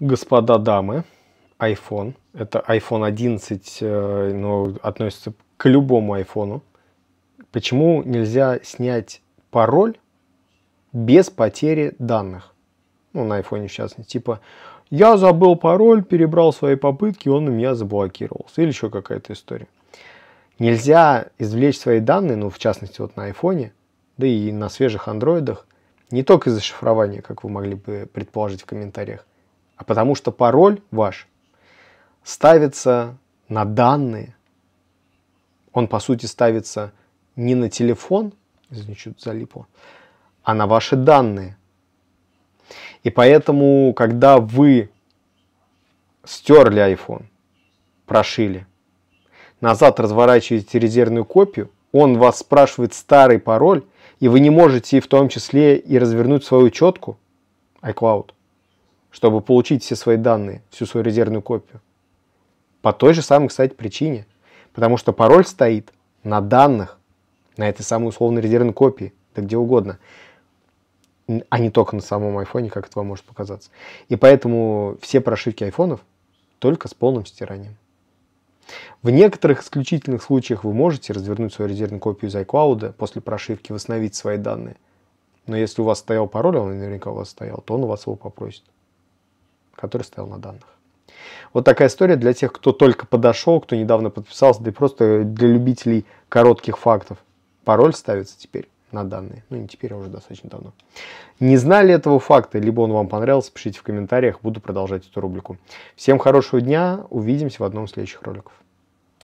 господа, дамы, iPhone. Это iPhone 11, э, но относится к любому iPhone. Почему нельзя снять пароль без потери данных? Ну, на iPhone в частности. Типа, я забыл пароль, перебрал свои попытки, он у меня заблокировался. Или еще какая-то история. Нельзя извлечь свои данные, ну, в частности, вот на iPhone, да и на свежих андроидах, не только из-за шифрования, как вы могли бы предположить в комментариях, а потому что пароль ваш ставится на данные. Он, по сути, ставится не на телефон, значит, залипло, а на ваши данные. И поэтому, когда вы стерли iPhone, прошили, назад разворачиваете резервную копию, он вас спрашивает старый пароль, и вы не можете в том числе и развернуть свою учетку iCloud – чтобы получить все свои данные, всю свою резервную копию. По той же самой, кстати, причине. Потому что пароль стоит на данных, на этой самой условной резервной копии, да где угодно, а не только на самом айфоне, как это вам может показаться. И поэтому все прошивки айфонов только с полным стиранием. В некоторых исключительных случаях вы можете развернуть свою резервную копию из iCloud после прошивки, восстановить свои данные. Но если у вас стоял пароль, он наверняка у вас стоял, то он у вас его попросит который стоял на данных. Вот такая история для тех, кто только подошел, кто недавно подписался, да и просто для любителей коротких фактов. Пароль ставится теперь на данные. Ну, не теперь, а уже достаточно давно. Не знали этого факта, либо он вам понравился, пишите в комментариях, буду продолжать эту рубрику. Всем хорошего дня, увидимся в одном из следующих роликов.